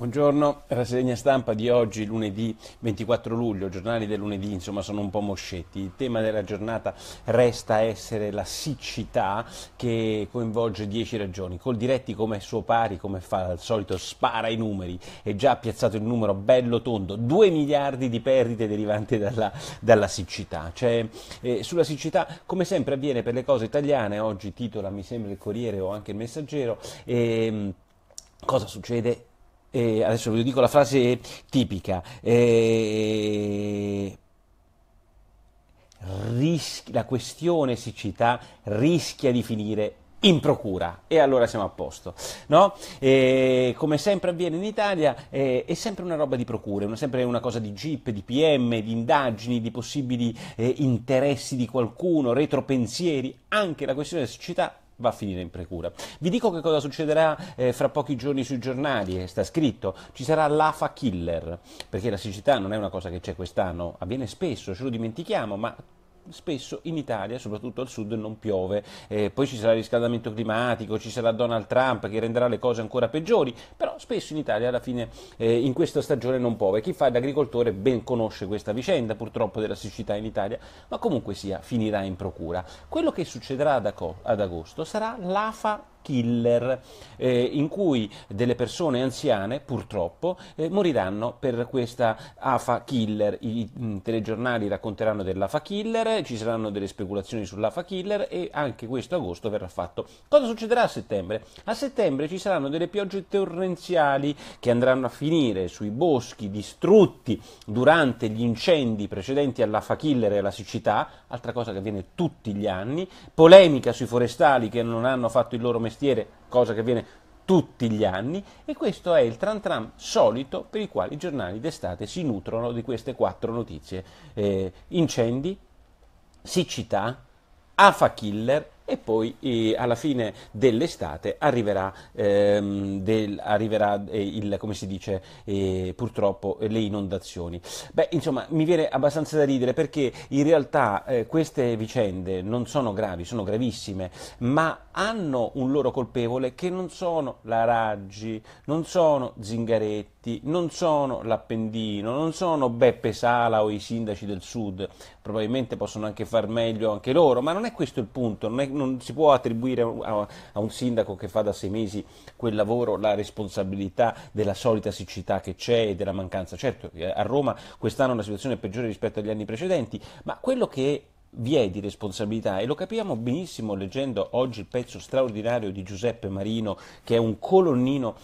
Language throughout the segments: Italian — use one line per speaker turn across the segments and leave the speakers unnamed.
Buongiorno, rassegna stampa di oggi, lunedì 24 luglio, giornali del lunedì, insomma sono un po' moscetti. Il tema della giornata resta essere la siccità che coinvolge 10 ragioni. Col diretti come suo pari, come fa al solito, spara i numeri, è già piazzato il numero bello tondo, 2 miliardi di perdite derivanti dalla, dalla siccità. Cioè, eh, sulla siccità, come sempre avviene per le cose italiane, oggi titola mi sembra il Corriere o anche il Messaggero, eh, cosa succede? eh, adesso vi dico la frase tipica, eh, rischi, la questione siccità rischia di finire in procura e allora siamo a posto. No? E, come sempre avviene in Italia eh, è sempre una roba di procure, è sempre una cosa di GIP, di PM, di indagini, di possibili eh, interessi di qualcuno, retropensieri, anche la questione della siccità va a finire in precura. Vi dico che cosa succederà eh, fra pochi giorni sui giornali, sta scritto, ci sarà l'AFA killer, perché la siccità non è una cosa che c'è quest'anno, avviene spesso, ce lo dimentichiamo, ma spesso in Italia, soprattutto al sud, non piove. Eh, poi ci sarà il riscaldamento climatico, ci sarà Donald Trump che renderà le cose ancora peggiori, però spesso in Italia alla fine eh, in questa stagione non piove. Chi fa l'agricoltore ben conosce questa vicenda purtroppo della siccità in Italia, ma comunque sia finirà in procura. Quello che succederà ad, agosto sarà l'AFA killer eh, in cui delle persone anziane purtroppo eh, moriranno per questa AFA killer i mh, mm, telegiornali racconteranno dell'AFA killer ci saranno delle speculazioni sull'AFA killer e anche questo agosto verrà fatto cosa succederà a settembre? a settembre ci saranno delle piogge torrenziali che andranno a finire sui boschi distrutti durante gli incendi precedenti all'AFA killer e alla siccità altra cosa che avviene tutti gli anni polemica sui forestali che non hanno fatto il loro mestiere mestiere, cosa che avviene tutti gli anni e questo è il tram tram solito per il quale i giornali d'estate si nutrono di queste quattro notizie. Eh, incendi, siccità, AFA killer e poi eh, alla fine dell'estate arriverà, ehm, del, arriverà eh, il, come si dice, eh, purtroppo le inondazioni. Beh, insomma, mi viene abbastanza da ridere perché in realtà eh, queste vicende non sono gravi, sono gravissime, ma hanno un loro colpevole che non sono la Raggi, non sono Zingaretti, eletti non sono l'Appendino, non sono Beppe Sala o i sindaci del sud, probabilmente possono anche far meglio anche loro, ma non è questo il punto, non, è, non si può attribuire a, a, un sindaco che fa da sei mesi quel lavoro la responsabilità della solita siccità che c'è e della mancanza. Certo, eh, a Roma quest'anno la situazione è peggiore rispetto agli anni precedenti, ma quello che vi è di responsabilità e lo capiamo benissimo leggendo oggi il pezzo straordinario di Giuseppe Marino che è un colonnino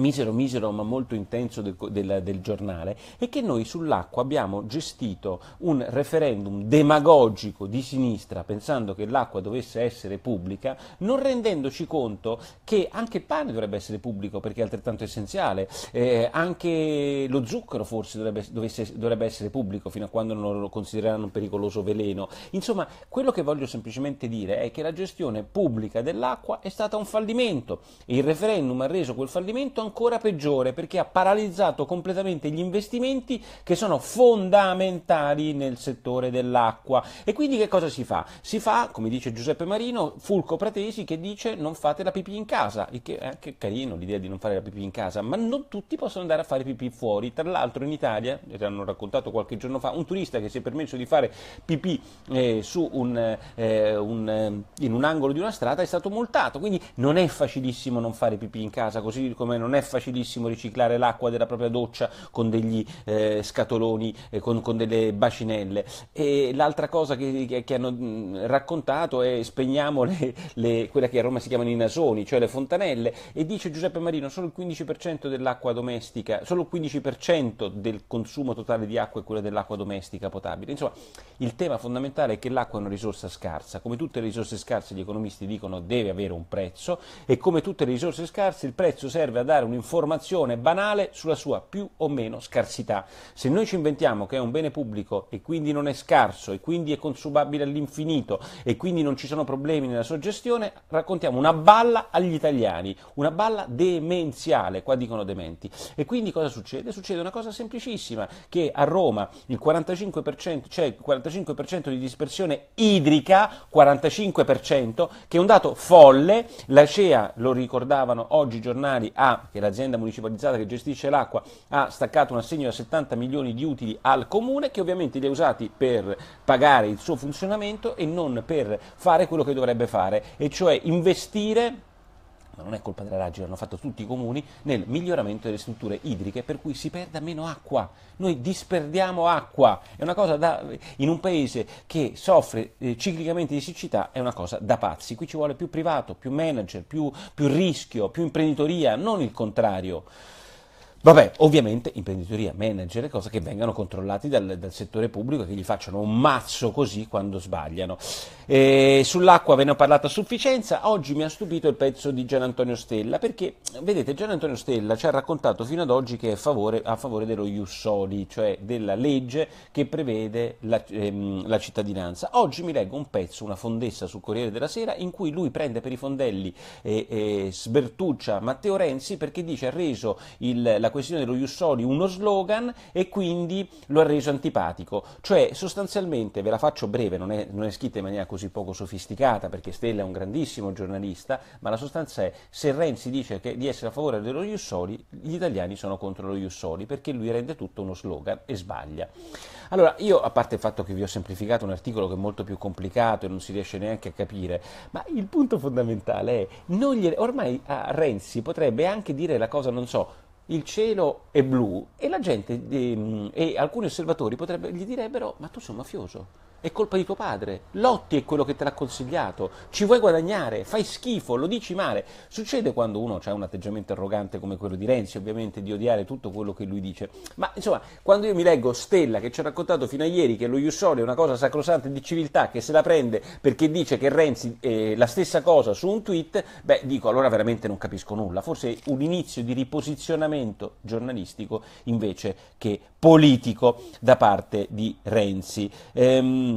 misero misero ma molto intenso del, del, del, giornale è che noi sull'acqua abbiamo gestito un referendum demagogico di sinistra pensando che l'acqua dovesse essere pubblica non rendendoci conto che anche il pane dovrebbe essere pubblico perché è altrettanto essenziale eh, anche lo zucchero forse dovrebbe, dovesse, dovrebbe essere pubblico fino a quando non lo considereranno un pericoloso veleno insomma quello che voglio semplicemente dire è che la gestione pubblica dell'acqua è stata un fallimento e il referendum ha reso quel fallimento ancora peggiore perché ha paralizzato completamente gli investimenti che sono fondamentali nel settore dell'acqua. E quindi che cosa si fa? Si fa, come dice Giuseppe Marino, Fulco Pratesi che dice non fate la pipì in casa, il che è anche carino l'idea di non fare la pipì in casa, ma non tutti possono andare a fare pipì fuori. Tra l'altro in Italia, te l'hanno raccontato qualche giorno fa, un turista che si è permesso di fare pipì eh, un, eh, un, eh, in un angolo di una strada è stato multato, quindi non è facilissimo non fare pipì in casa, così come non è è facilissimo riciclare l'acqua della propria doccia con degli eh, scatoloni, eh, con, con, delle bacinelle. E l'altra cosa che, che, che hanno raccontato è spegniamo le, le, quella che a Roma si chiamano i nasoni, cioè le fontanelle, e dice Giuseppe Marino solo il 15% dell'acqua domestica, solo il 15% del consumo totale di acqua è quello dell'acqua domestica potabile. Insomma, il tema fondamentale è che l'acqua è una risorsa scarsa, come tutte le risorse scarse gli economisti dicono deve avere un prezzo e come tutte le risorse scarse il prezzo serve a dare diventare un'informazione banale sulla sua più o meno scarsità. Se noi ci inventiamo che è un bene pubblico e quindi non è scarso e quindi è consumabile all'infinito e quindi non ci sono problemi nella sua gestione, raccontiamo una balla agli italiani, una balla demenziale, qua dicono dementi. E quindi cosa succede? Succede una cosa semplicissima, che a Roma il 45%, cioè il 45% di dispersione idrica, 45%, che è un dato folle, la CEA, lo ricordavano oggi i giornali, ha che è l'azienda municipalizzata che gestisce l'acqua, ha staccato un assegno da 70 milioni di utili al comune che ovviamente li ha usati per pagare il suo funzionamento e non per fare quello che dovrebbe fare, e cioè investire ma non è colpa della Raggi, l'hanno fatto tutti i comuni, nel miglioramento delle strutture idriche per cui si perda meno acqua. Noi disperdiamo acqua, è una cosa da, in un paese che soffre eh, ciclicamente di siccità, è una cosa da pazzi. Qui ci vuole più privato, più manager, più, più rischio, più imprenditoria, non il contrario. Vabbè, ovviamente imprenditoria, manager cose che vengano controllati dal, dal, settore pubblico e che gli facciano un mazzo così quando sbagliano. E sull'acqua ve ne ho parlato a sufficienza, oggi mi ha stupito il pezzo di Gian Antonio Stella perché, vedete, Gian Antonio Stella ci ha raccontato fino ad oggi che è a favore, a favore dello Iussoli, cioè della legge che prevede la, ehm, la cittadinanza. Oggi mi leggo un pezzo, una fondessa sul Corriere della Sera, in cui lui prende per i fondelli e, e sbertuccia Matteo Renzi perché dice ha reso il, la questione dello Jussoli uno slogan e quindi lo ha reso antipatico. Cioè, sostanzialmente, ve la faccio breve, non è, non è scritta in maniera così poco sofisticata, perché Stella è un grandissimo giornalista, ma la sostanza è, se Renzi dice che, di essere a favore dello Jussoli, gli italiani sono contro lo Jussoli, perché lui rende tutto uno slogan e sbaglia. Allora, io, a parte il fatto che vi ho semplificato un articolo che è molto più complicato e non si riesce neanche a capire, ma il punto fondamentale è, non gli, ormai a ah, Renzi potrebbe anche dire la cosa, non so, il cielo è blu e la gente ehm, e alcuni osservatori potrebbe, gli direbbero ma tu sei mafioso. È colpa di tuo padre. Lotti è quello che te l'ha consigliato. Ci vuoi guadagnare, fai schifo, lo dici male. Succede quando uno ha un atteggiamento arrogante come quello di Renzi, ovviamente, di odiare tutto quello che lui dice. Ma insomma, quando io mi leggo Stella che ci ha raccontato fino a ieri che lo Jussoli è una cosa sacrosante di civiltà che se la prende perché dice che Renzi è eh, la stessa cosa su un tweet, beh, dico allora veramente non capisco nulla. Forse un inizio di riposizionamento giornalistico invece che politico da parte di Renzi. Ehm,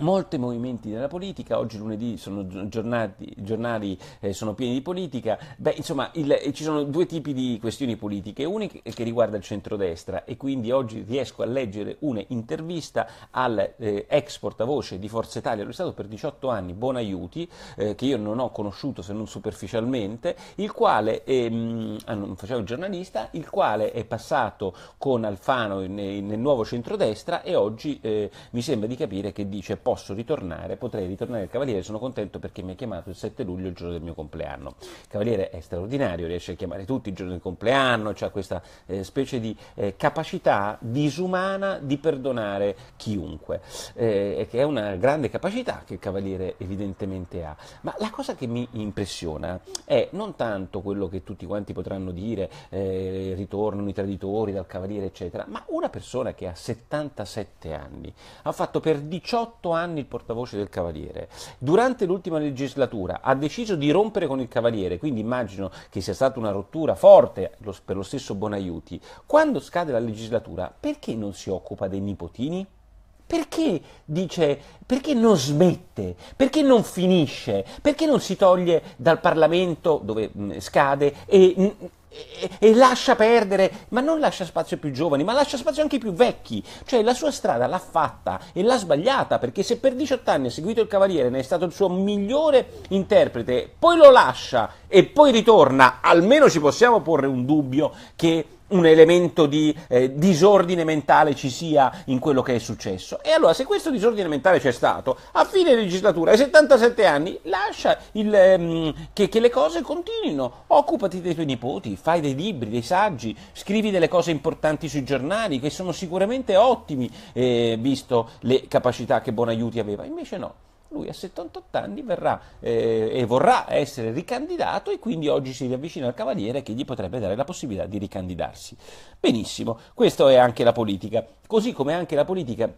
Molti movimenti della politica, oggi lunedì sono giornati, i giornali eh, sono pieni di politica, Beh, insomma il, eh, ci sono due tipi di questioni politiche, una che riguarda il centrodestra e quindi oggi riesco a leggere un'intervista al eh, ex portavoce di Forza Italia, lui è stato per 18 anni Bonaiuti, eh, che io non ho conosciuto se non superficialmente, il quale, ehm, ah, non facevo il giornalista, il quale è passato con Alfano in, in, nel nuovo centrodestra e oggi eh, mi sembra di capire che dice posso ritornare, potrei ritornare al Cavaliere, sono contento perché mi ha chiamato il 7 luglio, il giorno del mio compleanno. Il Cavaliere è straordinario, riesce a chiamare tutti il giorno del compleanno, ha questa eh, specie di eh, capacità disumana di perdonare chiunque, eh, che è una grande capacità che il Cavaliere evidentemente ha. Ma la cosa che mi impressiona è non tanto quello che tutti quanti potranno dire, eh, ritornano i traditori dal Cavaliere, eccetera, ma una persona che ha 77 anni, ha fatto per 18 anni anni il portavoce del Cavaliere. Durante l'ultima legislatura ha deciso di rompere con il Cavaliere, quindi immagino che sia stata una rottura forte per lo stesso Bonaiuti. Quando scade la legislatura, perché non si occupa dei nipotini? Perché dice, perché non smette, perché non finisce, perché non si toglie dal Parlamento dove mh, scade e mh, e, lascia perdere, ma non lascia spazio ai più giovani, ma lascia spazio anche ai più vecchi. Cioè la sua strada l'ha fatta e l'ha sbagliata, perché se per 18 anni ha seguito il Cavaliere, ne è stato il suo migliore interprete, poi lo lascia e poi ritorna, almeno ci possiamo porre un dubbio che un elemento di eh, disordine mentale ci sia in quello che è successo. E allora, se questo disordine mentale c'è stato, a fine legislatura, ai 77 anni, lascia il, ehm, che, che, le cose continuino. Occupati dei tuoi nipoti, fai dei libri, dei saggi, scrivi delle cose importanti sui giornali, che sono sicuramente ottimi, eh, visto le capacità che Bonaiuti aveva. Invece no lui a 78 anni verrà eh, e vorrà essere ricandidato e quindi oggi si riavvicina al Cavaliere che gli potrebbe dare la possibilità di ricandidarsi. Benissimo, questa è anche la politica, così come anche la politica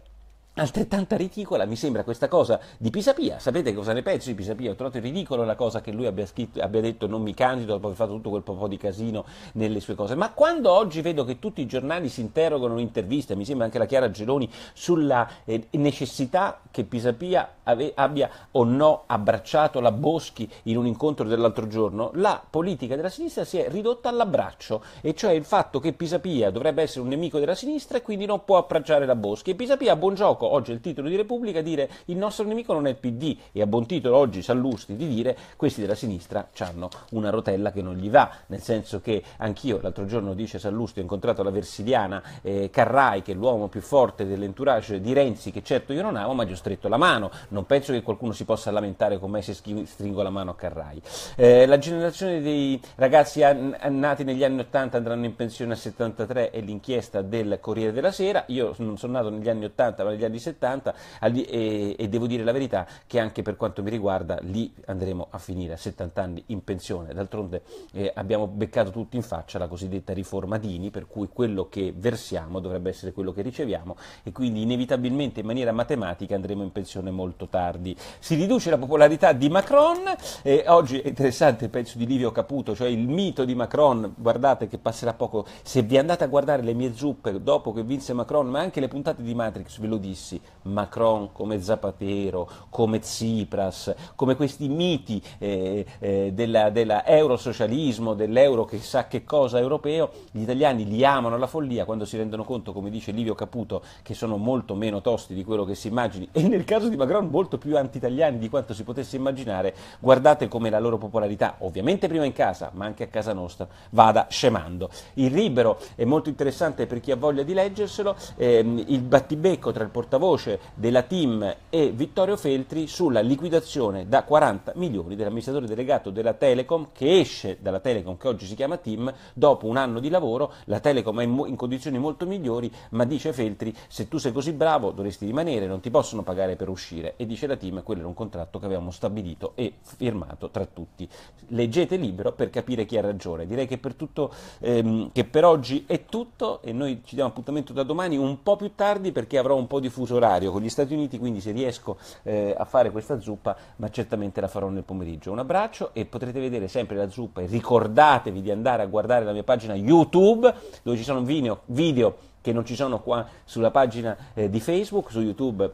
Altrettanta ridicola mi sembra questa cosa di Pisapia. Sapete cosa ne penso di Pisapia? Ho trovato ridicolo la cosa che lui abbia, scritto, abbia detto non mi candido dopo aver fatto tutto quel po' di casino nelle sue cose. Ma quando oggi vedo che tutti i giornali si interrogano in interviste, mi sembra anche la Chiara Geloni, sulla eh, necessità che Pisapia ave, abbia o no abbracciato la Boschi in un incontro dell'altro giorno, la politica della sinistra si è ridotta all'abbraccio, e cioè il fatto che Pisapia dovrebbe essere un nemico della sinistra e quindi non può abbracciare la Boschi. E Pisapia ha buon gioco, oggi è il titolo di Repubblica, dire il nostro nemico non è il PD e a buon titolo oggi Sallusti di dire questi della sinistra hanno una rotella che non gli va, nel senso che anch'io l'altro giorno dice Sallusti ho incontrato la Versiliana eh, Carrai che è l'uomo più forte dell'entourage di Renzi che certo io non amo ma gli ho stretto la mano, non non penso che qualcuno si possa lamentare con me se stringo la mano a Carrai. Eh, la generazione dei ragazzi an- nati negli anni 80 andranno in pensione a 73 è l'inchiesta del Corriere della Sera, io non sono nato negli anni 80 ma negli anni 70 e, e devo dire la verità che anche per quanto mi riguarda lì andremo a finire a 70 anni in pensione, d'altronde eh, abbiamo beccato tutti in faccia la cosiddetta riforma Dini per cui quello che versiamo dovrebbe essere quello che riceviamo e quindi inevitabilmente in maniera matematica andremo in pensione molto tardi. Si riduce la popolarità di Macron, e oggi è interessante il pezzo di Livio Caputo, cioè il mito di Macron, guardate che passerà poco, se vi andate a guardare le mie zuppe dopo che vinse Macron, ma anche le puntate di Matrix, ve lo dissi, Macron come Zapatero, come Tsipras, come questi miti eh, eh, dell'eurosocialismo, della dell'euro che sa che cosa europeo, gli italiani li amano alla follia quando si rendono conto, come dice Livio Caputo, che sono molto meno tosti di quello che si immagini e nel caso di Macron molto più anti-italiani di quanto si potesse immaginare, guardate come la loro popolarità, ovviamente prima in casa, ma anche a casa nostra, vada scemando. Il libero è molto interessante per chi ha voglia di leggerselo, ehm, il battibecco tra il portavoce della team e Vittorio Feltri sulla liquidazione da 40 milioni dell'amministratore delegato della Telecom che esce dalla Telecom che oggi si chiama Team dopo un anno di lavoro, la Telecom è in, in condizioni molto migliori, ma dice Feltri se tu sei così bravo dovresti rimanere, non ti possono pagare per uscire e dice la team quello era un contratto che avevamo stabilito e firmato tra tutti. Leggete libero per capire chi ha ragione. Direi che per, tutto, ehm, che per oggi è tutto e noi ci diamo appuntamento da domani un po' più tardi perché avrò un po' di fuso orario con gli Stati Uniti, quindi se riesco eh, a fare questa zuppa, ma certamente la farò nel pomeriggio. Un abbraccio e potrete vedere sempre la zuppa e ricordatevi di andare a guardare la mia pagina YouTube dove ci sono video, video che non ci sono qua sulla pagina eh, di Facebook, su YouTube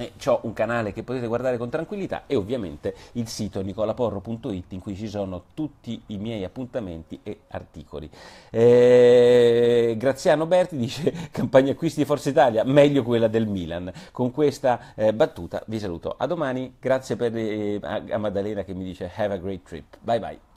eh, ho un canale che potete guardare con tranquillità e ovviamente il sito nicolaporro.it in cui ci sono tutti i miei appuntamenti e articoli. Eh, Graziano Berti dice campagna acquisti Forza Italia, meglio quella del Milan. Con questa eh, battuta vi saluto. A domani, grazie per, eh, a, a Maddalena che mi dice have a great trip. Bye bye.